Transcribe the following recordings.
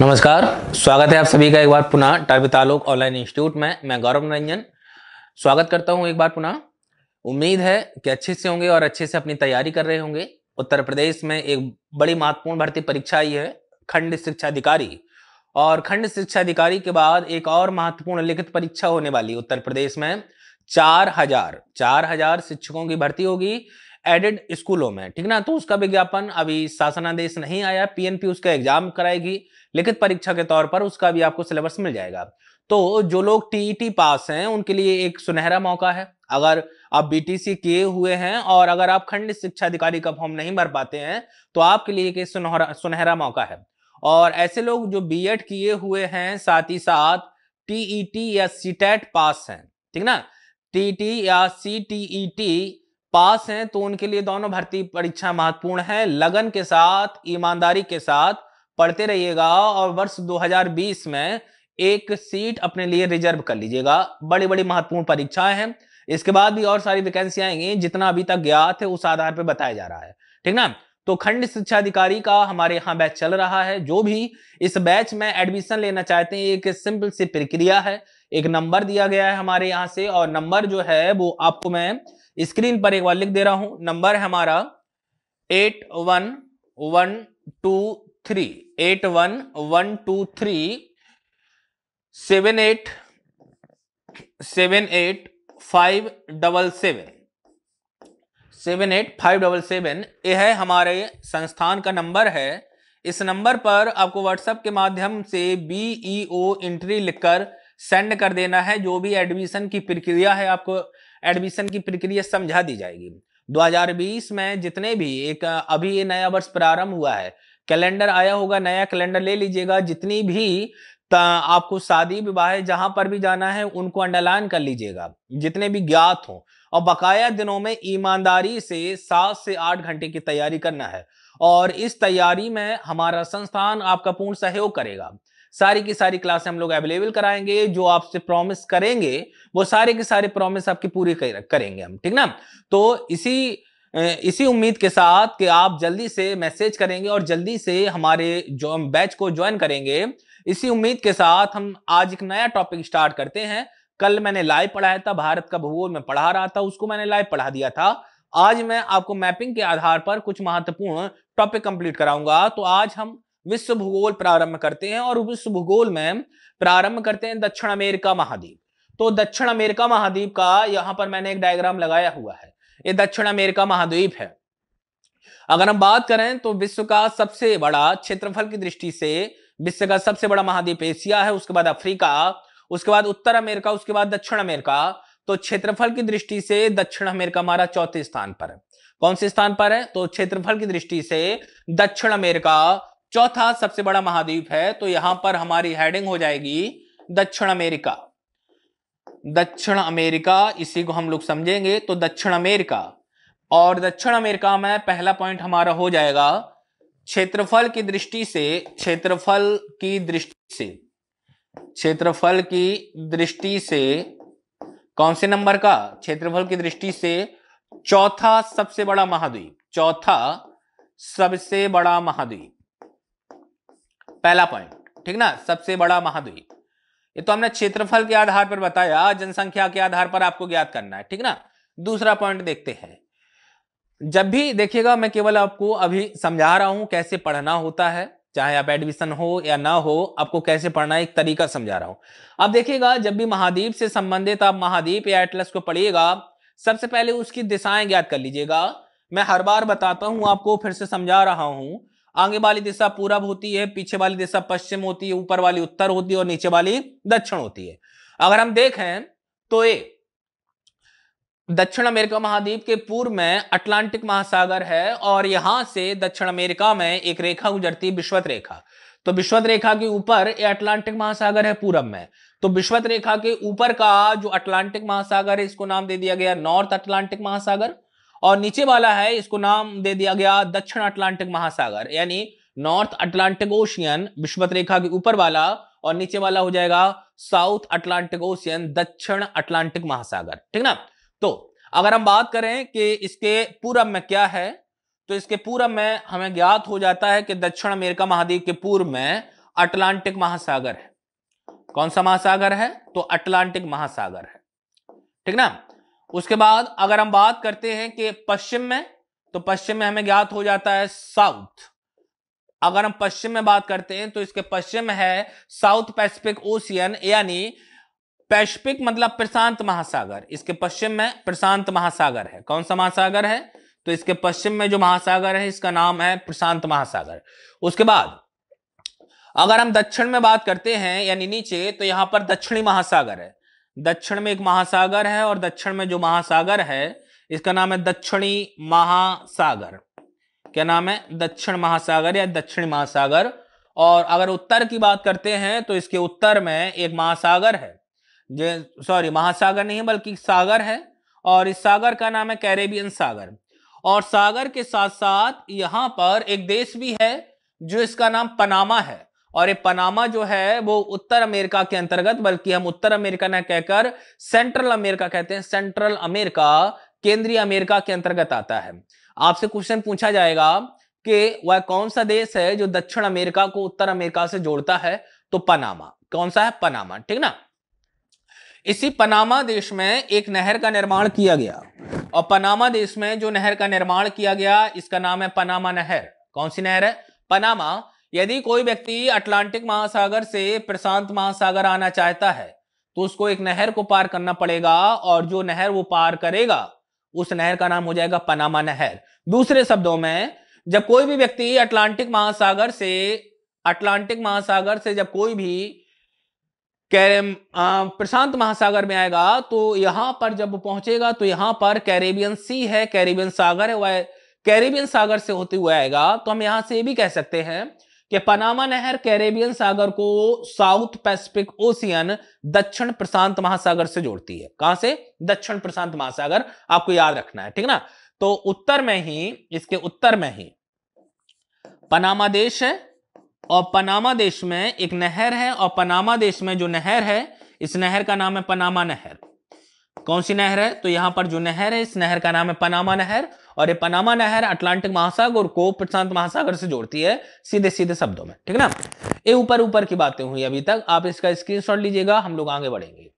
नमस्कार स्वागत है आप सभी का एक बार पुनः तालुक ऑनलाइन इंस्टीट्यूट में मैं गौरव रंजन स्वागत करता हूं एक बार पुनः उम्मीद है कि अच्छे से होंगे और अच्छे से अपनी तैयारी कर रहे होंगे उत्तर प्रदेश में एक बड़ी महत्वपूर्ण भर्ती परीक्षा आई है खंड शिक्षा अधिकारी और खंड शिक्षा अधिकारी के बाद एक और महत्वपूर्ण लिखित परीक्षा होने वाली उत्तर प्रदेश में चार हजार चार हजार शिक्षकों की भर्ती होगी एडेड स्कूलों में ठीक ना तो उसका विज्ञापन अभी शासनादेश नहीं आया पीएनपी उसका एग्जाम कराएगी लिखित परीक्षा के तौर पर उसका भी आपको सिलेबस मिल जाएगा तो जो लोग टीईटी पास e हैं उनके लिए एक सुनहरा मौका है अगर आप बीटीसी किए हुए हैं और अगर आप खंड शिक्षा अधिकारी का फॉर्म नहीं भर पाते हैं तो आपके लिए एक सुनहरा सुनहरा मौका है और ऐसे लोग जो बीएड किए हुए हैं साथ ही साथ टीईटी e या सीटेट पास e हैं ठीक ना टीटी या सीटीईटी पास हैं तो उनके लिए दोनों भर्ती परीक्षा महत्वपूर्ण है लगन के साथ ईमानदारी के साथ पढ़ते रहिएगा और वर्ष 2020 में एक सीट अपने लिए रिजर्व कर लीजिएगा बड़ी बड़ी महत्वपूर्ण परीक्षाएं हैं इसके बाद भी और सारी वैकेंसियां आएंगी जितना अभी तक ज्ञात है उस आधार पर बताया जा रहा है ठीक ना तो खंड शिक्षा अधिकारी का हमारे यहाँ बैच चल रहा है जो भी इस बैच में एडमिशन लेना चाहते हैं एक सिंपल सी प्रक्रिया है एक नंबर दिया गया है हमारे यहाँ से और नंबर जो है वो आपको मैं स्क्रीन पर एक बार लिख दे रहा हूं नंबर है हमारा eight one one two three eight one one two three seven eight seven eight five double seven seven eight five double seven यह है हमारे संस्थान का नंबर है इस नंबर पर आपको व्हाट्सएप के माध्यम से बी ई ओ एंट्री लिखकर सेंड कर देना है जो भी एडमिशन की प्रक्रिया है आपको एडमिशन की प्रक्रिया समझा दी जाएगी 2020 में जितने भी एक अभी ये नया वर्ष प्रारंभ हुआ है कैलेंडर आया होगा नया कैलेंडर ले लीजिएगा जितनी भी आपको शादी विवाह है जहां पर भी जाना है उनको अंडरलाइन कर लीजिएगा जितने भी ज्ञात हों और बकाया दिनों में ईमानदारी से सात से आठ घंटे की तैयारी करना है और इस तैयारी में हमारा संस्थान आपका पूर्ण सहयोग करेगा सारी की सारी क्लासें हम लोग अवेलेबल कराएंगे जो आपसे प्रॉमिस करेंगे वो सारे के सारे प्रॉमिस आपकी पूरी करेंगे हम ठीक ना तो इसी इसी उम्मीद के साथ कि आप जल्दी से मैसेज करेंगे और जल्दी से हमारे जो बैच को ज्वाइन करेंगे इसी उम्मीद के साथ हम आज एक नया टॉपिक स्टार्ट करते हैं कल मैंने लाइव पढ़ाया था भारत का भूगोल में पढ़ा रहा था उसको मैंने लाइव पढ़ा दिया था आज मैं आपको मैपिंग के आधार पर कुछ महत्वपूर्ण टॉपिक कंप्लीट कराऊंगा तो आज हम विश्व भूगोल प्रारंभ करते हैं और विश्व भूगोल में प्रारंभ करते हैं दक्षिण अमेरिका महाद्वीप तो दक्षिण अमेरिका महाद्वीप का यहाँ पर मैंने एक डायग्राम लगाया हुआ है ये दक्षिण अमेरिका महाद्वीप है अगर हम बात करें तो विश्व का सबसे बड़ा क्षेत्रफल की दृष्टि से विश्व का सबसे बड़ा महाद्वीप एशिया है उसके बाद अफ्रीका उसके बाद उत्तर अमेरिका उसके बाद दक्षिण अमेरिका तो क्षेत्रफल की दृष्टि से दक्षिण अमेरिका हमारा चौथे स्थान पर है कौन से स्थान पर है तो क्षेत्रफल की दृष्टि से दक्षिण अमेरिका चौथा सबसे बड़ा महाद्वीप है तो यहां पर हमारी हेडिंग हो जाएगी दक्षिण अमेरिका दक्षिण अमेरिका इसी को हम लोग समझेंगे तो दक्षिण अमेरिका और दक्षिण अमेरिका में पहला पॉइंट हमारा हो जाएगा क्षेत्रफल की दृष्टि से क्षेत्रफल की दृष्टि से क्षेत्रफल की दृष्टि से कौन से नंबर का क्षेत्रफल की दृष्टि से चौथा सबसे बड़ा महाद्वीप चौथा सबसे बड़ा महाद्वीप पहला पॉइंट ठीक ना सबसे बड़ा महाद्वीप ये तो हमने क्षेत्रफल के आधार पर बताया जनसंख्या के आधार पर आपको ज्ञात करना है ठीक ना दूसरा पॉइंट देखते हैं जब भी देखिएगा मैं केवल आपको अभी समझा रहा हूं कैसे पढ़ना होता है चाहे आप एडमिशन हो या ना हो आपको कैसे पढ़ना है एक तरीका समझा रहा हूं अब देखिएगा जब भी महाद्वीप से संबंधित आप महाद्वीप या एटलस को पढ़िएगा सबसे पहले उसकी दिशाएं ज्ञात कर लीजिएगा मैं हर बार बताता हूं आपको फिर से समझा रहा हूं आगे वाली दिशा पूरब होती है पीछे वाली दिशा पश्चिम होती है ऊपर वाली उत्तर होती है और नीचे वाली दक्षिण होती है अगर हम देखें तो ये दक्षिण अमेरिका महाद्वीप के पूर्व में अटलांटिक महासागर है और यहां से दक्षिण अमेरिका में एक रेखा गुजरती है विश्वत रेखा तो विश्वत रेखा के ऊपर ये अटलांटिक महासागर है पूरब में तो विश्वत रेखा के ऊपर का जो अटलांटिक महासागर है इसको नाम दे दिया गया नॉर्थ अटलांटिक महासागर और नीचे वाला है इसको नाम दे दिया गया दक्षिण अटलांटिक महासागर यानी नॉर्थ अटलांटिक ओशियन विश्वत रेखा के ऊपर वाला और नीचे वाला हो जाएगा साउथ अटलांटिक ओशियन दक्षिण अटलांटिक महासागर ठीक ना तो अगर हम बात करें कि इसके पूर्व में क्या है तो इसके पूर्व में हमें ज्ञात हो जाता है कि दक्षिण अमेरिका महाद्वीप के पूर्व में अटलांटिक महासागर है कौन सा महासागर है तो अटलांटिक महासागर है ठीक ना उसके बाद अगर हम बात करते हैं कि पश्चिम में तो पश्चिम में हमें ज्ञात हो जाता है साउथ अगर हम पश्चिम में बात करते हैं तो इसके पश्चिम है साउथ पैसिफिक ओशियन यानी पैसिफिक मतलब प्रशांत महासागर इसके पश्चिम में प्रशांत महासागर है कौन सा महासागर है तो इसके पश्चिम में जो महासागर है इसका नाम है प्रशांत महासागर उसके बाद अगर हम दक्षिण में बात करते हैं यानी नीचे तो यहां पर दक्षिणी महासागर है दक्षिण में एक महासागर है और दक्षिण में जो महासागर है इसका नाम है दक्षिणी महासागर क्या नाम है दक्षिण महासागर या दक्षिणी महासागर और अगर उत्तर की बात करते हैं तो इसके उत्तर में एक महासागर है जो सॉरी महासागर नहीं बल्कि सागर है और इस सागर का नाम है कैरेबियन सागर और सागर के साथ साथ यहाँ पर एक देश भी है जो इसका नाम पनामा है और ये पनामा जो है वो उत्तर अमेरिका के अंतर्गत बल्कि हम उत्तर अमेरिका न कहकर सेंट्रल अमेरिका कहते हैं सेंट्रल अमेरिका केंद्रीय अमेरिका के अंतर्गत आता है आपसे क्वेश्चन पूछा जाएगा कि वह कौन सा देश है जो दक्षिण अमेरिका को उत्तर अमेरिका से जोड़ता है तो पनामा कौन सा है पनामा ठीक ना इसी पनामा देश में एक नहर का निर्माण किया गया और पनामा देश में जो नहर का निर्माण किया गया इसका नाम है पनामा नहर कौन सी नहर है पनामा यदि कोई व्यक्ति अटलांटिक महासागर से प्रशांत महासागर आना चाहता है तो उसको एक नहर को पार करना पड़ेगा और जो नहर वो पार करेगा उस नहर का नाम हो जाएगा पनामा नहर दूसरे शब्दों में जब कोई भी व्यक्ति अटलांटिक महासागर से अटलांटिक महासागर से जब कोई भी प्रशांत महासागर में आएगा तो यहां पर जब पहुंचेगा तो यहां पर कैरेबियन सी है कैरेबियन सागर है वह कैरेबियन सागर से होते हुए आएगा तो हम यहां से भी कह सकते हैं कि पनामा नहर कैरेबियन सागर को साउथ पैसिफिक ओशियन दक्षिण प्रशांत महासागर से जोड़ती है कहां से दक्षिण प्रशांत महासागर आपको याद रखना है ठीक ना तो उत्तर में ही इसके उत्तर में ही पनामा देश है और पनामा देश में एक नहर है और पनामा देश में जो नहर है इस नहर का नाम है पनामा नहर कौन सी नहर है तो यहां पर जो नहर है इस नहर का नाम है पनामा नहर और ये पनामा नहर अटलांटिक महासागर और को प्रशांत महासागर से जोड़ती है सीधे सीधे शब्दों में ठीक ना ये ऊपर ऊपर की बातें हुई अभी तक आप इसका स्क्रीन लीजिएगा हम लोग आगे बढ़ेंगे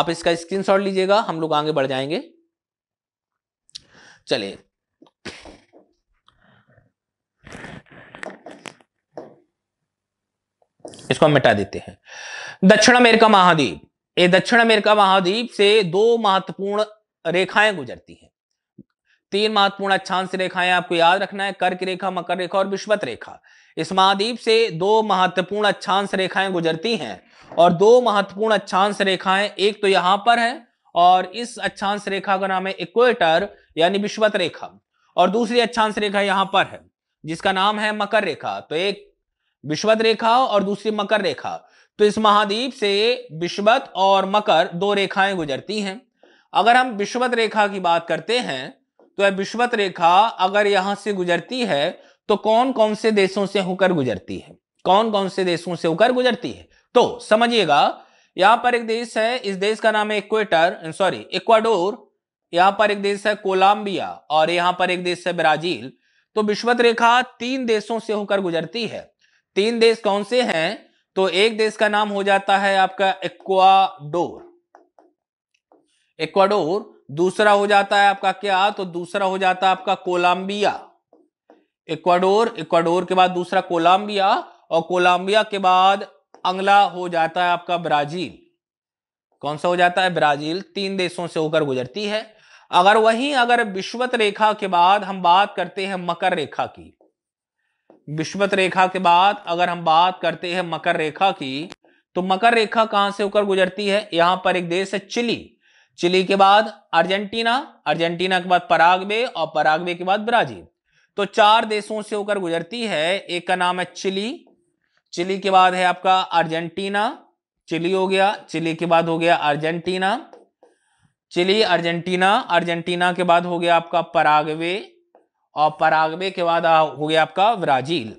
आप इसका स्क्रीन लीजिएगा हम लोग आगे बढ़ जाएंगे चले इसको हम मिटा देते हैं दक्षिण अमेरिका महाद्वीप ये दक्षिण अमेरिका महाद्वीप से दो महत्वपूर्ण रेखाएं गुजरती हैं तीन महत्वपूर्ण अक्षांश रेखाएं आपको याद रखना है कर्क रेखा मकर रेखा और विश्वत रेखा इस महाद्वीप से दो महत्वपूर्ण अक्षांश रेखाएं गुजरती हैं और दो महत्वपूर्ण अक्षांश रेखाएं एक तो यहां पर है और इस अक्षांश रेखा का नाम है इक्वेटर यानी विश्वत रेखा और दूसरी अक्षांश रेखा यहां पर है जिसका नाम है मकर रेखा तो एक विश्वत रेखा और दूसरी मकर रेखा तो इस महाद्वीप से विश्वत और मकर दो रेखाएं गुजरती हैं अगर हम विश्वत रेखा की बात करते हैं तो विश्वत रेखा अगर यहां से गुजरती है तो कौन कौन से देशों से होकर गुजरती है कौन कौन से देशों से होकर गुजरती है तो समझिएगा यहां पर एक देश है इस देश का नाम है इक्वेटर सॉरी इक्वाडोर यहां पर एक देश है कोलंबिया और यहां पर एक देश है ब्राजील तो विश्वत रेखा तीन देशों से होकर गुजरती है तीन देश कौन से हैं तो एक देश का नाम हो जाता है आपका इक्वाडोर इक्वाडोर दूसरा हो जाता है आपका क्या तो दूसरा हो जाता है आपका कोलंबिया इक्वाडोर इक्वाडोर के बाद दूसरा कोलंबिया और कोलंबिया के बाद अंगला हो जाता है आपका ब्राजील कौन सा हो जाता है ब्राजील तीन देशों से होकर गुजरती है अगर वहीं अगर विश्वत रेखा के बाद हम बात करते हैं मकर रेखा की विश्वत रेखा के बाद अगर हम बात करते हैं मकर रेखा की तो मकर रेखा कहां से होकर गुजरती है यहां पर एक देश है चिली चिली के बाद अर्जेंटीना अर्जेंटीना के बाद पराग्वे और पराग्वे के बाद ब्राजील तो चार देशों से होकर गुजरती है एक का नाम है चिली चिली के बाद है आपका अर्जेंटीना चिली हो गया चिली के बाद हो गया अर्जेंटीना चिली अर्जेंटीना अर्जेंटीना के बाद हो गया आपका पराग्वे और पराग्वे के बाद हो गया आपका ब्राजील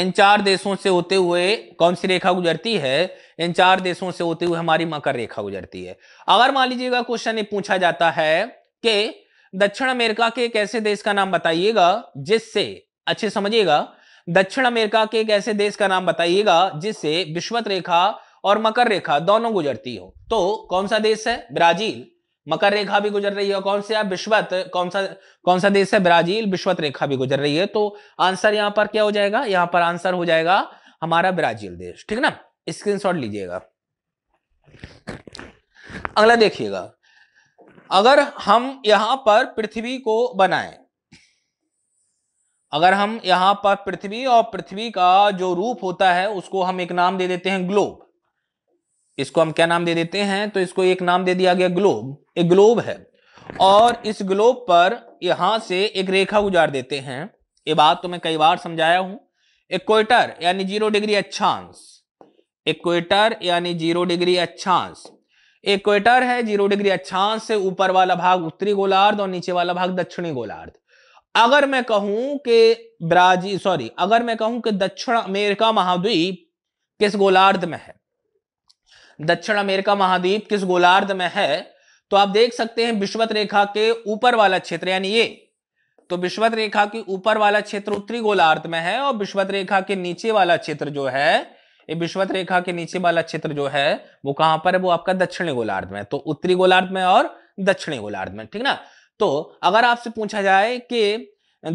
इन चार देशों से होते हुए कौन सी रेखा गुजरती है इन चार देशों से होते हुए हमारी मकर रेखा गुजरती है अगर मान लीजिएगा क्वेश्चन ये पूछा जाता है कि दक्षिण अमेरिका के एक ऐसे देश का नाम बताइएगा जिससे अच्छे समझिएगा दक्षिण अमेरिका के एक ऐसे देश का नाम बताइएगा जिससे विश्वत रेखा और मकर रेखा दोनों गुजरती हो तो कौन सा देश है ब्राजील मकर रेखा भी गुजर रही है कौन से आप विश्वत कौन सा कौन सा देश है ब्राजील विश्वत रेखा भी गुजर रही है तो आंसर यहाँ पर क्या हो जाएगा यहाँ पर आंसर हो जाएगा हमारा ब्राजील देश ठीक ना स्क्रीनशॉट लीजिएगा अगला देखिएगा अगर हम यहां पर पृथ्वी को बनाएं अगर हम यहां पर पृथ्वी और पृथ्वी का जो रूप होता है उसको हम एक नाम दे देते हैं ग्लोब इसको हम क्या नाम दे देते हैं तो इसको एक नाम दे दिया गया ग्लोब एक ग्लोब है और इस ग्लोब पर यहां से एक रेखा गुजार देते हैं ये बात तो मैं कई बार समझाया हूं इक्वेटर यानी जीरो डिग्री अच्छांश इक्वेटर यानी जीरो डिग्री अच्छांश इक्वेटर है जीरो डिग्री अच्छांश से ऊपर वाला भाग उत्तरी गोलार्ध और नीचे वाला भाग दक्षिणी गोलार्ध अगर मैं कहूं कि ब्राजील सॉरी अगर मैं कहूं कि दक्षिण अमेरिका महाद्वीप किस गोलार्ध में है दक्षिण अमेरिका महाद्वीप किस गोलार्ध में है तो आप देख सकते हैं विश्वत रेखा के ऊपर वाला क्षेत्र यानी ये तो विश्वत रेखा के ऊपर वाला क्षेत्र उत्तरी गोलार्ध में है और विश्वत रेखा के नीचे वाला क्षेत्र जो है ये विश्वत रेखा के नीचे वाला क्षेत्र जो है वो कहां पर है वो आपका दक्षिणी गोलार्ध में तो उत्तरी गोलार्ध में और दक्षिणी गोलार्ध में ठीक ना तो अगर आपसे पूछा जाए कि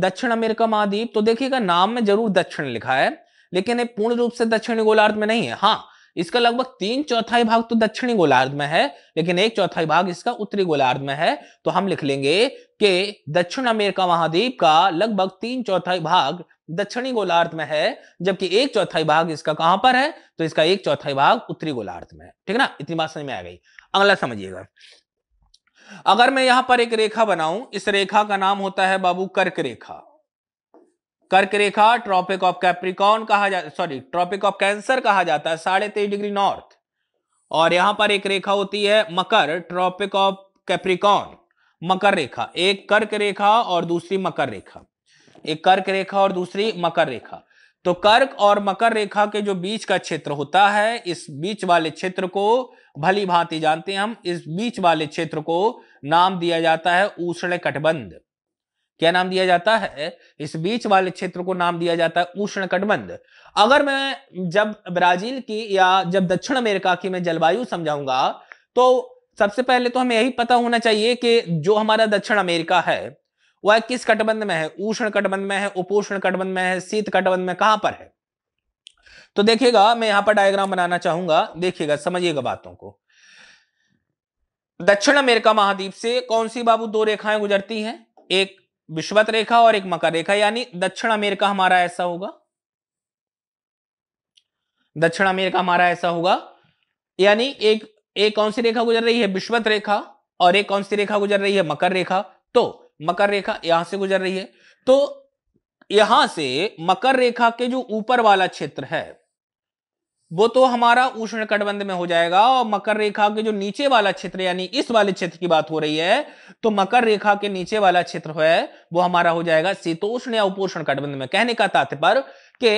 दक्षिण अमेरिका महाद्वीप तो देखिएगा नाम में जरूर दक्षिण लिखा है लेकिन ये पूर्ण रूप से दक्षिणी गोलार्ध में नहीं है हाँ इसका लगभग तीन चौथाई भाग तो दक्षिणी गोलार्ध में है लेकिन एक चौथाई भाग इसका उत्तरी गोलार्ध में है तो हम लिख लेंगे कि दक्षिण अमेरिका महाद्वीप का लगभग तीन चौथाई भाग दक्षिणी गोलार्ध में है जबकि एक चौथाई भाग इसका कहां पर है तो इसका एक चौथाई भाग उत्तरी गोलार्ध में है ठीक है ना इतनी बात समझ में आ गई अगला समझिएगा अगर मैं यहां पर एक रेखा बनाऊं इस रेखा का नाम होता है बाबू कर्क रेखा कर्क रेखा ट्रॉपिक ऑफ कैप्रिकॉन कहा जा सॉरी ट्रॉपिक ऑफ कैंसर कहा जाता है साढ़े तेईस डिग्री नॉर्थ और यहां पर एक रेखा होती है मकर ट्रॉपिक ऑफ कैप्रिकॉन मकर रेखा एक कर्क रेखा और दूसरी मकर रेखा एक कर्क रेखा और दूसरी मकर रेखा तो कर्क और मकर रेखा के जो बीच का क्षेत्र होता है इस बीच वाले क्षेत्र को भली भांति जानते हैं हम इस बीच वाले क्षेत्र को नाम दिया जाता है उष्ण कटबंध क्या नाम दिया जाता है इस बीच वाले क्षेत्र को नाम दिया जाता है उष्ण कटबंध अगर मैं जब ब्राजील की या जब दक्षिण अमेरिका की मैं जलवायु समझाऊंगा तो सबसे पहले तो हमें यही पता होना चाहिए कि जो हमारा दक्षिण अमेरिका है वह किस कटबंध में है उष्ण कटबंध में है उपोष्ण कटबंध में है शीत कटबंध में कहां पर है तो देखिएगा मैं यहां पर डायग्राम बनाना चाहूंगा देखिएगा समझिएगा बातों को दक्षिण अमेरिका महाद्वीप से कौन सी बाबू दो रेखाएं गुजरती हैं एक विश्वत रेखा और एक मकर रेखा यानी दक्षिण अमेरिका हमारा ऐसा होगा दक्षिण अमेरिका हमारा ऐसा होगा यानी एक एक कौन सी रेखा गुजर रही है विश्वत रेखा और एक कौन सी रेखा गुजर रही है मकर रेखा तो मकर रेखा यहां से गुजर रही है तो यहां से मकर रेखा के जो ऊपर वाला क्षेत्र है वो तो हमारा उष्ण कटबंध में हो जाएगा और मकर रेखा के जो नीचे वाला क्षेत्र यानी इस वाले क्षेत्र की बात हो रही है तो मकर रेखा के नीचे वाला क्षेत्र है वो हमारा हो जाएगा शीतोष्ण या उपोषण कटबंध में कहने का तात्पर्य के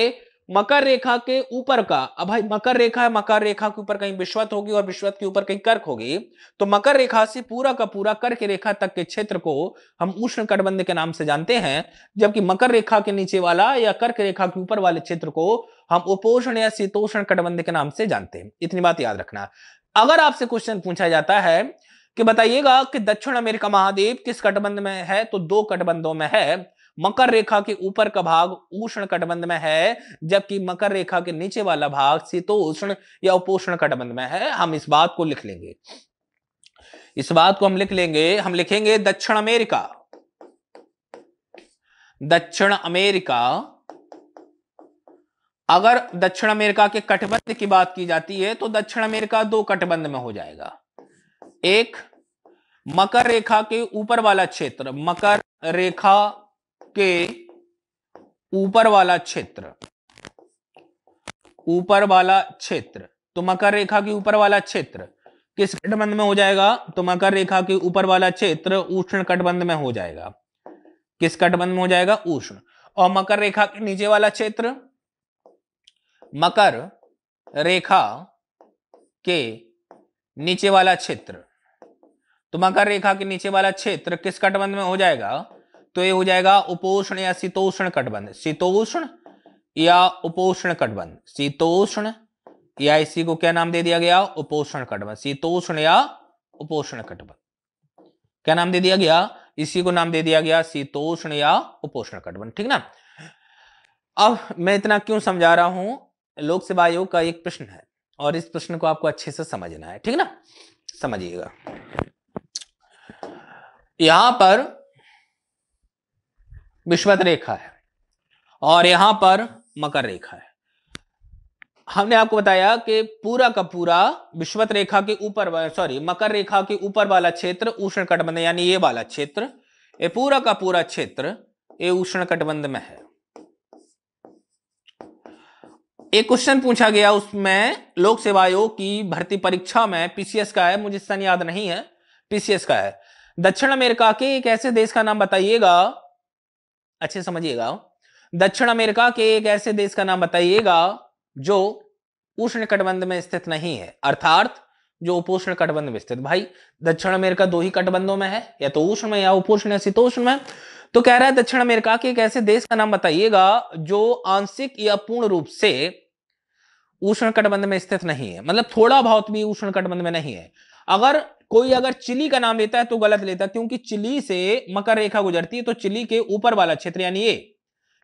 मकर रेखा के ऊपर का अब भाई मकर रेखा है मकर रेखा के ऊपर कहीं विश्वत होगी और विश्वत के ऊपर कहीं कर्क होगी तो मकर रेखा से पूरा का पूरा कर्क रेखा तक के क्षेत्र को हम उष्ण कटबंध के नाम से जानते हैं जबकि मकर रेखा के नीचे वाला या कर्क रेखा के ऊपर वाले क्षेत्र को हम उपोषण या शीतोषण कटबंध के नाम से जानते हैं इतनी बात याद रखना अगर आपसे क्वेश्चन पूछा जाता है कि बताइएगा कि दक्षिण अमेरिका महाद्वीप किस कटबंध में है तो दो कटबंधों में है मकर रेखा के ऊपर का भाग उष्ण कटबंध में है जबकि मकर रेखा के नीचे वाला भाग शीतोष्ण या उपोष्ण कटबंध में है हम इस बात को लिख लेंगे इस बात को हम लिख लेंगे हम लिखेंगे दक्षिण अमेरिका दक्षिण अमेरिका अगर दक्षिण अमेरिका के कटबंध की बात की जाती है तो दक्षिण अमेरिका दो कटबंध में हो जाएगा एक मकर रेखा के ऊपर वाला क्षेत्र मकर रेखा के ऊपर वाला क्षेत्र ऊपर वाला क्षेत्र तो मकर रेखा के ऊपर वाला क्षेत्र किस कटबंध में हो जाएगा तो मकर रेखा के ऊपर वाला क्षेत्र उष्ण कटबंध में हो जाएगा किस कटबंध में हो जाएगा उष्ण और मकर रेखा के नीचे वाला क्षेत्र मकर रेखा के नीचे वाला क्षेत्र तो मकर रेखा के नीचे वाला क्षेत्र किस कटबंध में हो जाएगा तो ये हो जाएगा उपोषण या शीतोष्ण कटबंध शीतोष्ण या उपोषण कटबंध शीतोष्ण या इसी को क्या नाम दे दिया गया उपोषण कटबंध शीतोष्ण या उपोषण कटबंध क्या नाम दे दिया गया इसी को नाम दे दिया गया शीतोष्ण या उपोषण कटबंध ठीक ना अब मैं इतना क्यों समझा रहा हूं लोक सेवा आयोग का एक प्रश्न है और इस प्रश्न को आपको अच्छे से समझना है ठीक ना समझिएगा यहां पर विश्वत रेखा है और यहां पर मकर रेखा है हमने आपको बताया कि पूरा का पूरा विश्वत रेखा के ऊपर सॉरी मकर रेखा के ऊपर वाला क्षेत्र उष्ण कटबंध यानी ये वाला क्षेत्र ये पूरा का पूरा क्षेत्र ये उष्ण कटबंध में है एक क्वेश्चन पूछा गया उसमें लोक सेवा आयोग की भर्ती परीक्षा में पीसीएस का है मुझे सन याद नहीं है पीसीएस का है दक्षिण अमेरिका के एक ऐसे देश का नाम बताइएगा अच्छे समझिएगा दक्षिण अमेरिका के एक ऐसे देश का नाम बताइएगा जो उष्ण कटबंध में स्थित नहीं है अर्थात जो उपोष्ण कटबंध में स्थित भाई दक्षिण अमेरिका दो ही कटबंधों में है या तो उष्ण में या उपोष्ण या शीतोष्ण में तो कह रहा है दक्षिण अमेरिका के एक ऐसे देश का नाम बताइएगा जो आंशिक या पूर्ण रूप से उष्ण कटबंध में स्थित नहीं है मतलब थोड़ा बहुत भी उष्ण कटबंध में नहीं है अगर कोई अगर चिली का नाम लेता है तो गलत लेता है क्योंकि चिली से मकर रेखा गुजरती है तो चिली के ऊपर वाला क्षेत्र यानी ये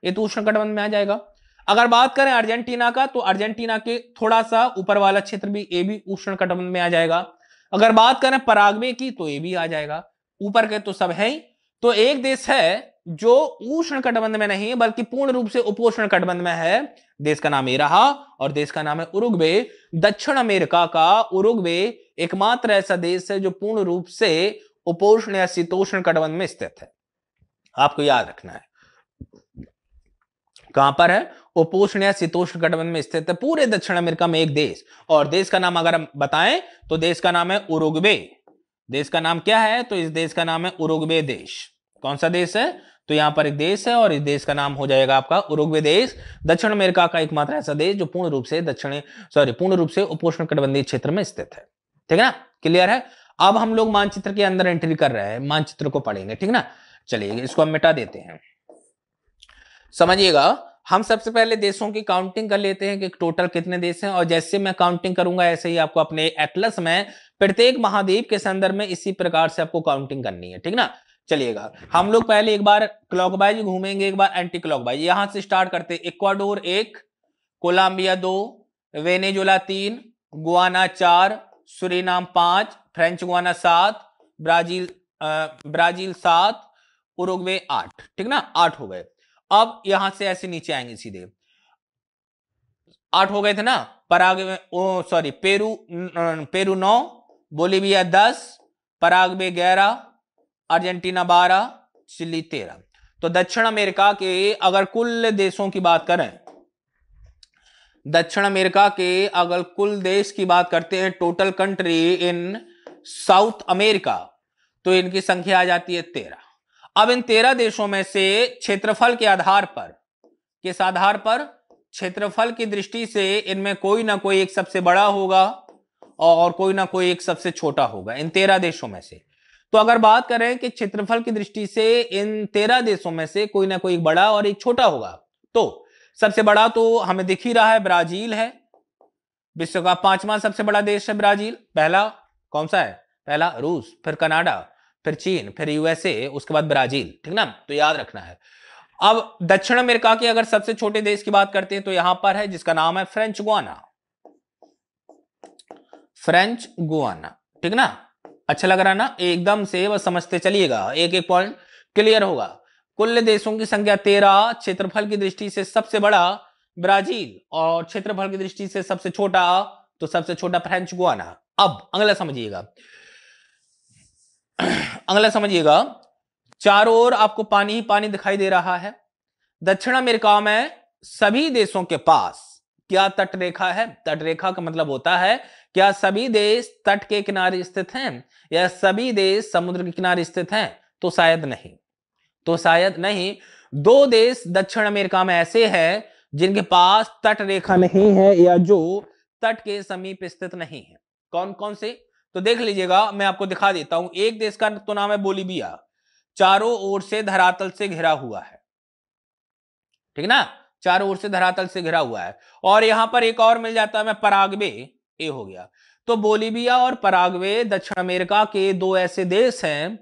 ये तो उष्णकटिबंध में आ जाएगा अगर बात करें अर्जेंटीना का तो अर्जेंटीना के थोड़ा सा ऊपर वाला क्षेत्र भी ये भी उष्णकटिबंध में आ जाएगा अगर बात करें परागवे की तो ये भी आ जाएगा ऊपर के तो सब है ही तो एक देश है जो उष्ण कटबंध में नहीं बल्कि पूर्ण रूप से उपोषण कटबंध में है देश का नाम ये रहा और देश का नाम है उरुग्वे दक्षिण अमेरिका का उरुग्वे एकमात्र ऐसा देश है जो पूर्ण रूप से उपोषण या शीतोष्ण कटबंध में स्थित है आपको याद रखना है कहां पर है उपोषण या शीतोष्ण कटबंध में स्थित है पूरे दक्षिण अमेरिका में एक देश और देश का नाम अगर हम बताएं तो देश का नाम है उरुग्वे देश का नाम क्या है तो इस देश का नाम है उरुग्वे देश कौन सा देश है तो यहाँ पर एक देश है और इस देश का नाम हो जाएगा आपका उरुग्वे देश दक्षिण अमेरिका का एकमात्र ऐसा देश जो पूर्ण रूप से दक्षिण सॉरी पूर्ण रूप से उपोषण कटबंधी क्षेत्र में स्थित है ठीक है ना क्लियर है अब हम लोग मानचित्र के अंदर एंट्री कर रहे हैं मानचित्र को पढ़ेंगे ठीक ना चलिए इसको हम मिटा देते हैं समझिएगा हम सबसे पहले देशों की काउंटिंग कर लेते हैं कि टोटल कितने देश हैं और जैसे मैं काउंटिंग करूंगा ऐसे ही आपको अपने एटलस में प्रत्येक महाद्वीप के संदर्भ में इसी प्रकार से आपको काउंटिंग करनी है ठीक ना चलिएगा हम लोग पहले एक बार क्लॉकवाइज घूमेंगे एक बार एंटी क्लॉकवाइज यहां से स्टार्ट करते इक्वाडोर एक कोलंबिया दो वेनेजुला तीन गुआना चार सुरीनाम पांच फ्रेंच गुआना सात ब्राजील आ, ब्राजील सात उरुग्वे आठ ठीक ना आठ हो गए अब यहां से ऐसे नीचे आएंगे सीधे आठ हो गए थे ना पराग्वे सॉरी पेरू पेरू नौ बोलीविया दस पराग्वे ग्यारह अर्जेंटीना बारह चिली तेरह तो दक्षिण अमेरिका के अगर कुल देशों की बात करें दक्षिण अमेरिका के अगर कुल देश की बात करते हैं total country in South America तो इनकी संख्या आ जाती है तेरह अब इन तेरह देशों में से क्षेत्रफल के आधार पर किस आधार पर क्षेत्रफल की दृष्टि से इनमें कोई ना कोई एक सबसे बड़ा होगा और कोई ना कोई एक सबसे छोटा होगा इन तेरह देशों में से तो अगर बात करें कि क्षेत्रफल की दृष्टि से इन तेरह देशों में से कोई ना कोई बड़ा और एक छोटा होगा तो सबसे बड़ा तो हमें दिख ही रहा है ब्राजील है विश्व का पांचवा सबसे बड़ा देश है ब्राजील पहला कौन सा है पहला रूस फिर कनाडा फिर चीन फिर यूएसए उसके बाद ब्राजील ठीक ना तो याद रखना है अब दक्षिण अमेरिका के अगर सबसे छोटे देश की बात करते हैं तो यहां पर है जिसका नाम है फ्रेंच गुआना फ्रेंच गुआना ठीक ना अच्छा लग रहा ना एकदम से बस समझते चलिएगा एक एक पॉइंट क्लियर होगा कुल देशों की संख्या तेरह क्षेत्रफल की दृष्टि से सबसे बड़ा ब्राजील और क्षेत्रफल की दृष्टि से सबसे छोटा तो सबसे छोटा फ्रेंच गुआना अब अगला समझिएगा अगला समझिएगा चारों ओर आपको पानी ही पानी दिखाई दे रहा है दक्षिण अमेरिका में सभी देशों के पास क्या तटरेखा है तटरेखा का मतलब होता है क्या सभी देश तट के किनारे स्थित हैं या सभी देश समुद्र के किनारे स्थित हैं तो शायद नहीं तो शायद नहीं दो देश दक्षिण अमेरिका में ऐसे हैं जिनके पास तट रेखा नहीं है या जो तट के समीप स्थित नहीं है कौन कौन से तो देख लीजिएगा मैं आपको दिखा देता हूं एक देश का तो नाम है बोलीबिया चारों ओर से धरातल से घिरा हुआ है ठीक ना चारों ओर से धरातल से घिरा हुआ है और यहां पर एक और मिल जाता है मैं पराग्वे ए हो गया तो बोलीबिया और पराग्वे दक्षिण अमेरिका के दो ऐसे देश हैं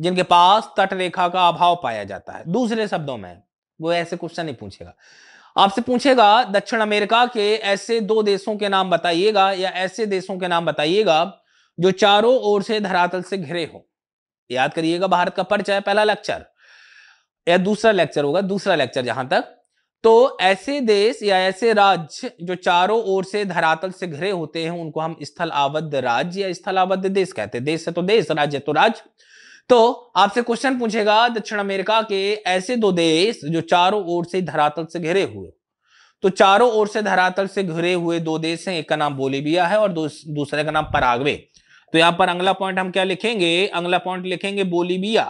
जिनके पास तटरेखा का अभाव पाया जाता है दूसरे शब्दों में वो ऐसे क्वेश्चन नहीं पूछेगा आपसे पूछेगा दक्षिण अमेरिका के ऐसे दो देशों के नाम बताइएगा या ऐसे देशों के नाम बताइएगा जो चारों ओर से धरातल से घिरे हो याद करिएगा भारत का परिचय पहला लेक्चर या दूसरा लेक्चर होगा दूसरा लेक्चर जहां तक तो ऐसे देश या ऐसे राज्य जो चारों ओर से धरातल से घिरे होते हैं उनको हम स्थल आबद्ध राज्य या स्थल आबद्ध देश कहते हैं देश है तो देश राज्य तो राज्य तो आपसे क्वेश्चन पूछेगा दक्षिण अमेरिका के ऐसे दो देश जो चारों ओर से धरातल से घिरे हुए तो चारों ओर से धरातल से घिरे हुए दो देश हैं एक का नाम बोलीबिया है और दूसरे का नाम परागवे तो यहां पर अगला पॉइंट हम क्या लिखेंगे अगला पॉइंट लिखेंगे बोलीबिया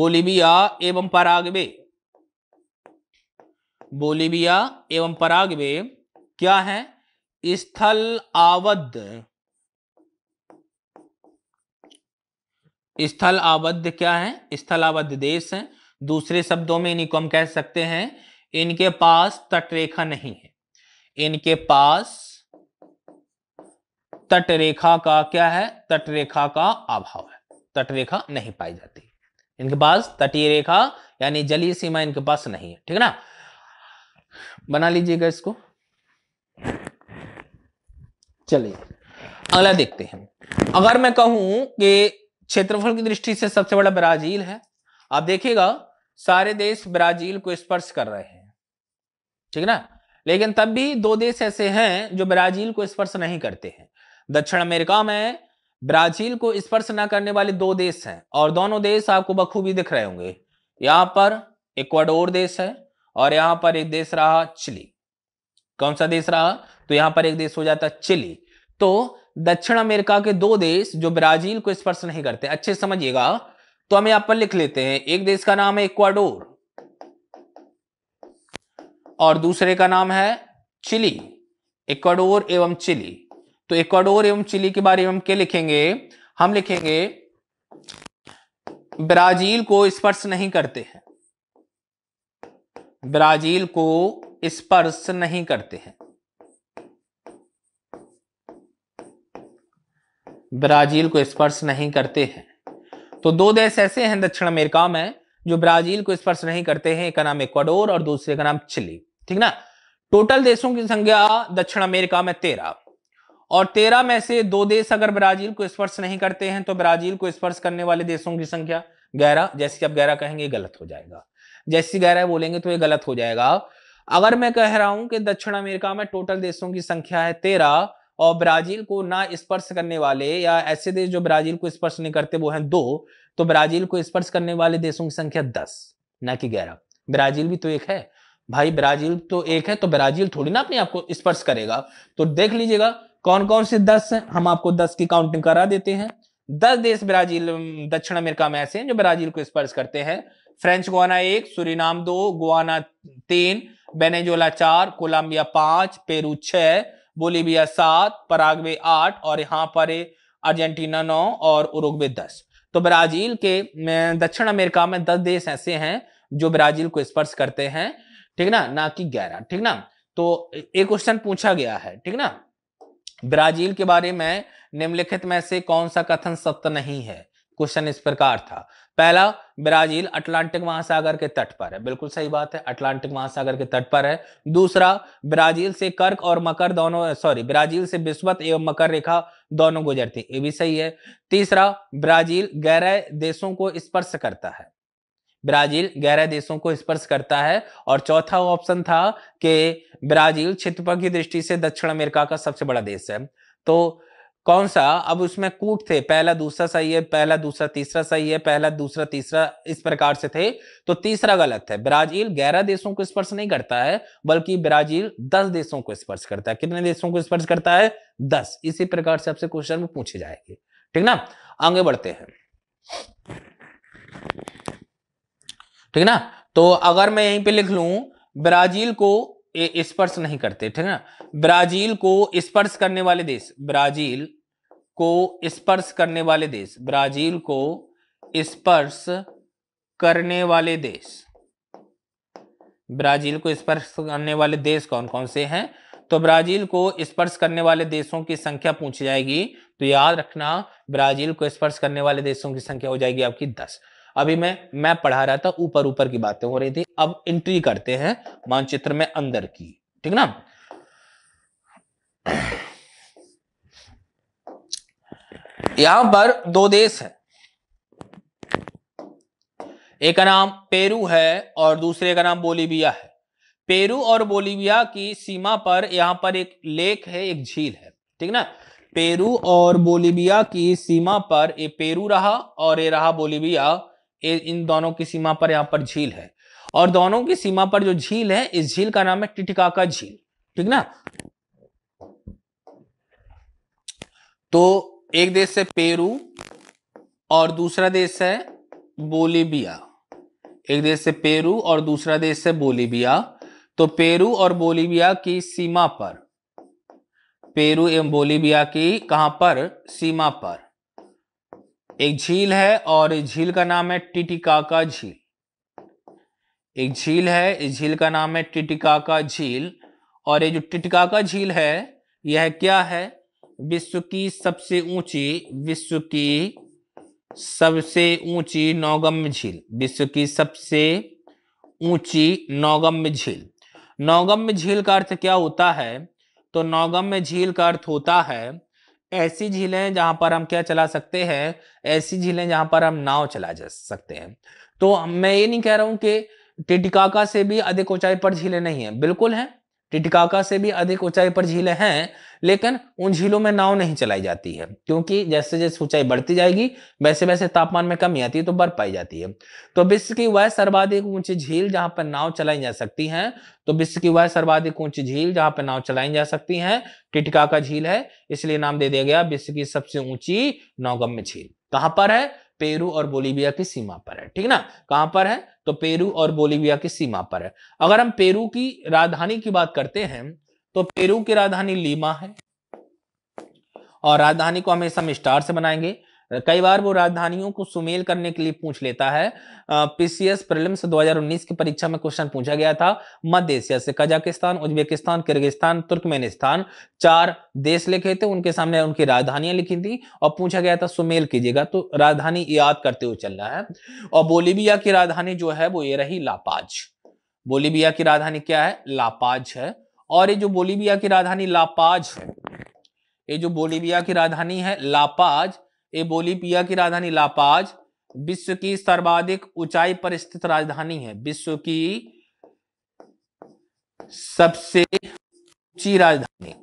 बोलीबिया एवं परागवे बोलिविया एवं परागवे क्या है स्थल आवद्ध स्थल आबद्ध क्या है स्थल स्थलाबद्ध देश है दूसरे शब्दों में इन्हीं को हम कह सकते हैं इनके पास तटरेखा नहीं है इनके पास तटरेखा का क्या है तटरेखा का अभाव है तटरेखा नहीं पाई जाती इनके पास तटीय रेखा यानी जलीय सीमा इनके पास नहीं है ठीक है ना बना लीजिएगा इसको चलिए अगला देखते हैं अगर मैं कहूं कि क्षेत्रफल की दृष्टि से सबसे बड़ा ब्राजील है आप देखिएगा सारे देश ब्राजील को स्पर्श कर रहे हैं ठीक ना लेकिन तब भी दो देश ऐसे हैं जो ब्राजील को स्पर्श नहीं करते हैं दक्षिण अमेरिका में ब्राजील को स्पर्श ना करने वाले दो देश हैं और दोनों देश आपको बखूबी दिख रहे होंगे यहां पर इक्वाडोर देश है और यहां पर एक देश रहा चिली कौन सा देश रहा तो यहां पर एक देश हो जाता चिली तो दक्षिण अमेरिका के दो देश जो ब्राजील को स्पर्श नहीं करते अच्छे समझिएगा तो हम यहां पर लिख लेते हैं एक देश का नाम है इक्वाडोर और दूसरे का नाम है चिली इक्वाडोर एवं चिली तो इक्वाडोर एवं चिली के बारे में हम क्या लिखेंगे हम लिखेंगे ब्राजील को स्पर्श नहीं करते हैं ब्राजील को स्पर्श नहीं करते हैं ब्राजील को स्पर्श नहीं करते हैं तो दो देश ऐसे हैं दक्षिण अमेरिका में जो ब्राजील को स्पर्श नहीं करते हैं एक का नाम इक्वाडोर और दूसरे का नाम चिली ठीक ना टोटल देशों की संख्या दक्षिण अमेरिका में तेरह और तेरह में से दो देश अगर ब्राजील को स्पर्श नहीं करते हैं तो ब्राजील को स्पर्श करने वाले देशों की संख्या ग्यारह जैसे आप ग्यारह कहेंगे गलत हो जाएगा जैसी गहरा बोलेंगे तो ये गलत हो जाएगा अगर मैं कह रहा हूं कि दक्षिण अमेरिका में टोटल देशों की संख्या है तेरह और ब्राजील को ना स्पर्श करने वाले या ऐसे देश जो ब्राजील को स्पर्श नहीं करते वो हैं दो तो ब्राजील को स्पर्श करने वाले देशों की संख्या दस ना कि ग्यारह ब्राजील भी तो एक है भाई ब्राजील तो एक है तो ब्राजील थोड़ी ना अपने आपको स्पर्श करेगा तो देख लीजिएगा कौन कौन से दस हैं हम आपको दस की काउंटिंग करा देते हैं दस देश ब्राजील दक्षिण अमेरिका में ऐसे हैं जो ब्राजील को स्पर्श करते हैं फ्रेंच गुआना एक सुरिनाम दो गुआना तीन बेनेजोला चार कोलंबिया पांच पेरू छह बोलीबिया सात पराग्वे आठ और यहाँ पर अर्जेंटीना नौ और उरुग्वे दस तो ब्राजील के दक्षिण अमेरिका में दस देश ऐसे हैं जो ब्राजील को स्पर्श करते हैं ठीक ना ना कि ग्यारह ठीक ना तो एक क्वेश्चन पूछा गया है ठीक ना ब्राजील के बारे में निम्नलिखित में से कौन सा कथन सत्य नहीं है क्वेश्चन इस प्रकार था पहला ब्राजील अटलांटिक महासागर के तट पर है बिल्कुल सही बात है अटलांटिक महासागर के तट पर है दूसरा ब्राजील से कर्क और मकर दोनों सॉरी ब्राजील से विस्वत एवं मकर रेखा दोनों गुजरती ये भी सही है तीसरा ब्राजील गहरे देशों को स्पर्श करता है ब्राजील ग्यारह देशों को स्पर्श करता है और चौथा ऑप्शन था कि ब्राजील क्षेत्रफल की दृष्टि से दक्षिण अमेरिका का सबसे बड़ा देश है तो कौन सा अब उसमें कूट थे पहला दूसरा सही है पहला दूसरा तीसरा सही है पहला दूसरा तीसरा इस प्रकार से थे तो तीसरा गलत है ब्राजील ग्यारह देशों को स्पर्श नहीं करता है बल्कि ब्राजील दस देशों को स्पर्श करता है कितने देशों को स्पर्श करता है दस इसी प्रकार से आपसे क्वेश्चन पूछे जाएंगे ठीक ना आगे बढ़ते हैं ठीक है ना तो अगर मैं यहीं पे लिख लू ब्राजील को स्पर्श नहीं करते ठीक है ना ब्राजील को स्पर्श करने वाले देश ब्राजील को स्पर्श करने वाले देश ब्राजील को स्पर्श करने वाले देश ब्राजील को स्पर्श करने वाले देश कौन कौन से हैं तो ब्राजील को स्पर्श करने वाले देशों की संख्या पूछी जाएगी तो याद रखना ब्राजील को स्पर्श करने वाले देशों की संख्या हो जाएगी आपकी दस अभी मैं मैं पढ़ा रहा था ऊपर ऊपर की बातें हो रही थी अब एंट्री करते हैं मानचित्र में अंदर की ठीक ना यहां पर दो देश है एक का नाम पेरू है और दूसरे का नाम बोलीविया है पेरू और बोलीविया की सीमा पर यहां पर एक लेक है एक झील है ठीक ना पेरू और बोलीविया की सीमा पर ये पेरू रहा और ये रहा बोलीविया इन दोनों की सीमा पर यहाँ पर झील है और दोनों की सीमा पर जो झील है इस झील का नाम है टिटिकाका झील ठीक ना तो एक देश है पेरू और दूसरा देश है बोलीबिया एक देश है पेरू और दूसरा देश है बोलीबिया तो पेरू और बोलीबिया की सीमा पर पेरू एवं बोलीबिया की कहां पर सीमा पर एक झील है और इस झील का नाम है टिटिकाका झील एक झील है इस झील का नाम है टिटिकाका झील और ये जो टिटिकाका झील है यह क्या है विश्व की सबसे ऊंची विश्व की सबसे ऊंची नौगम्य झील विश्व की सबसे ऊंची नौगम्य झील नौगम्य झील का अर्थ क्या होता है तो नौगम्य झील का अर्थ होता है ऐसी झीलें जहां पर हम क्या चला सकते हैं ऐसी झीलें जहां पर हम नाव चला जा सकते हैं तो मैं ये नहीं कह रहा हूं कि टिटिकाका से भी अधिक ऊंचाई पर झीलें नहीं है बिल्कुल है टिटिकाका से भी अधिक ऊंचाई पर झीलें हैं लेकिन उन झीलों में नाव नहीं चलाई जाती है क्योंकि जैसे जैसे ऊंचाई बढ़ती जाएगी वैसे वैसे तापमान में कमी आती है तो बर्फ पाई जाती है तो विश्व की वह सर्वाधिक ऊंची झील जहां पर नाव चलाई जा सकती है तो विश्व की वह सर्वाधिक ऊंची झील जहां पर नाव चलाई जा सकती है का झील है इसलिए नाम दे दिया गया विश्व की सबसे ऊंची नौगम्य झील कहां पर है पेरू और बोलीविया की सीमा पर है ठीक ना कहां पर है तो पेरू और बोलीविया की सीमा पर है अगर हम पेरू की राजधानी की बात करते हैं तो पेरू की राजधानी लीमा है और राजधानी को हमेशा स्टार से बनाएंगे कई बार वो राजधानियों को सुमेल करने के लिए पूछ लेता है पीसीएस प्रीलिम्स 2019 की परीक्षा में क्वेश्चन पूछा गया था मध्य एशिया से कजाकिस्तान उज्बेकिस्तान किर्गिस्तान तुर्कमेनिस्तान चार देश लिखे थे उनके सामने उनकी राजधानियां लिखी थी और पूछा गया था सुमेल कीजिएगा तो राजधानी याद करते हुए चलना है और बोलीबिया की राजधानी जो है वो ये रही लापाज बोलीबिया की राजधानी क्या है लापाज है और ये जो बोलीबिया की राजधानी लापाज ये जो बोलीबिया की राजधानी है लापाज ये बोलीबिया की राजधानी लापाज विश्व की सर्वाधिक ऊंचाई पर स्थित राजधानी है विश्व की सबसे ऊंची राजधानी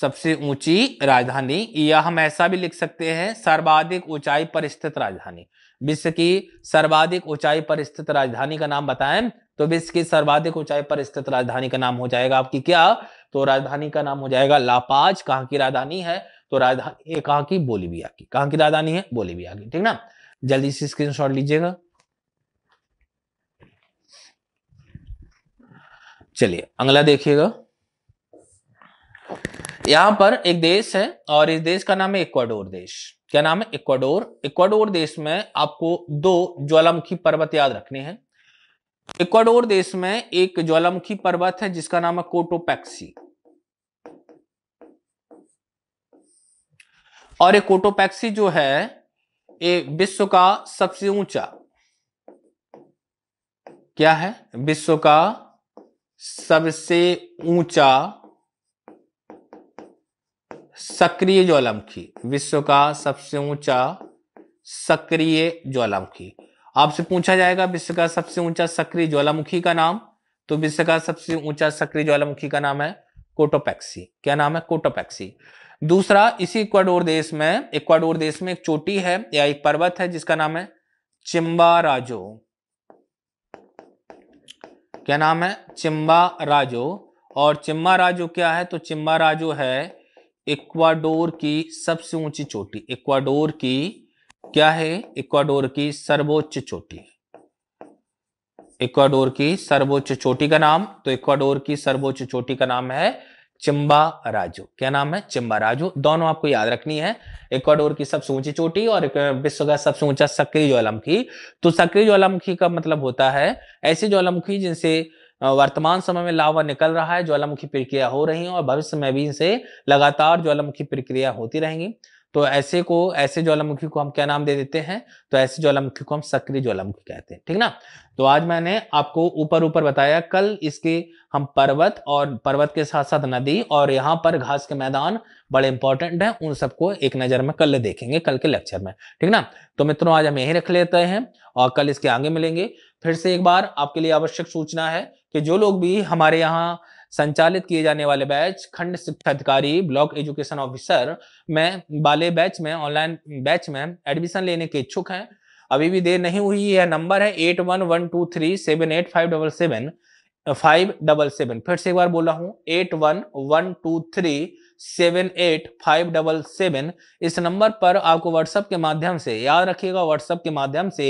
सबसे ऊंची राजधानी या हम ऐसा भी लिख सकते हैं सर्वाधिक ऊंचाई पर स्थित राजधानी विश्व की सर्वाधिक ऊंचाई पर स्थित राजधानी का नाम बताएं तो विश्व की सर्वाधिक ऊंचाई पर स्थित राजधानी का नाम हो जाएगा आपकी क्या तो राजधानी का नाम हो जाएगा लापाज कहाँ की राजधानी है तो राजधानी कहाँ की बोलीविया की कहाँ की राजधानी है बोलीविया की ठीक ना जल्दी से शॉट लीजिएगा चलिए अगला देखिएगा यहां पर एक देश है और इस देश का नाम है इक्वाडोर देश क्या नाम है इक्वाडोर इक्वाडोर देश में आपको दो ज्वालामुखी पर्वत याद रखने हैं इक्वाडोर देश में एक ज्वालामुखी पर्वत है जिसका नाम है कोटोपैक्सी और ये कोटोपैक्सी जो है ये विश्व का सबसे ऊंचा क्या है विश्व का सबसे ऊंचा सक्रिय ज्वालामुखी विश्व का सबसे ऊंचा सक्रिय ज्वालामुखी आपसे पूछा जाएगा विश्व का सबसे ऊंचा सक्रिय ज्वालामुखी का नाम तो विश्व का सबसे ऊंचा सक्रिय ज्वालामुखी का नाम है कोटोपैक्सी क्या नाम है कोटोपैक्सी दूसरा इसी इक्वाडोर देश में इक्वाडोर देश में एक चोटी है या एक पर्वत है जिसका नाम है चिम्बा राजो क्या नाम है चिम्बा राजो और चिम्बा राजो क्या है तो चिम्बा राजो है इक्वाडोर की सबसे ऊंची चोटी इक्वाडोर की क्या है इक्वाडोर की सर्वोच्च चोटी इक्वाडोर की सर्वोच्च चोटी का नाम तो इक्वाडोर की सर्वोच्च चोटी का नाम है चिम्बा राजो क्या नाम है चिम्बा राजो दोनों आपको याद रखनी है इक्वाडोर की सबसे ऊंची चोटी और विश्व का सबसे ऊंचा सक्रिय ज्वालामुखी तो सक्रिय ज्वालामुखी का मतलब होता है ऐसे ज्वालामुखी जिनसे वर्तमान समय में लावा निकल रहा है ज्वालामुखी प्रक्रिया हो रही है और भविष्य में भी इनसे लगातार ज्वालामुखी प्रक्रिया होती रहेंगी तो ऐसे को ऐसे ज्वालामुखी को हम क्या नाम दे देते हैं तो ऐसे ज्वालामुखी को हम सक्रिय ज्वालामुखी कहते हैं ठीक ना तो आज मैंने आपको ऊपर ऊपर बताया कल इसके हम पर्वत और पर्वत के साथ साथ नदी और यहाँ पर घास के मैदान बड़े इंपॉर्टेंट हैं उन सबको एक नज़र में कल देखेंगे कल के लेक्चर में ठीक ना तो मित्रों आज हम यही रख लेते हैं और कल इसके आगे मिलेंगे फिर से एक बार आपके लिए आवश्यक सूचना है कि जो लोग भी हमारे यहाँ संचालित किए जाने वाले बैच खंड शिक्षा अधिकारी ब्लॉक एजुकेशन ऑफिसर में वाले बैच में ऑनलाइन बैच में एडमिशन लेने के इच्छुक हैं अभी भी देर नहीं हुई है नंबर है eight one one two three seven eight five double seven five double seven फिर से एक बार बोला हूँ eight one one two three seven eight five double seven इस नंबर पर आपको व्हाट्सएप के माध्यम से याद रखिएगा व्हाट्सएप के माध्यम से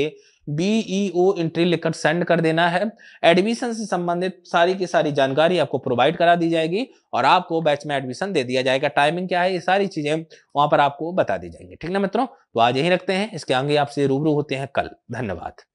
बीईओ एंट्री लिखकर सेंड कर देना है एडमिशन से संबंधित सारी की सारी जानकारी आपको प्रोवाइड करा दी जाएगी और आपको बैच में एडमिशन दे दिया जाएगा टाइमिंग क्या है ये सारी चीजें वहां पर आपको बता दी जाएंगी ठीक ना मित्रों तो आज यही रखते हैं इसके आगे आपसे रूबरू होते हैं कल धन्यवाद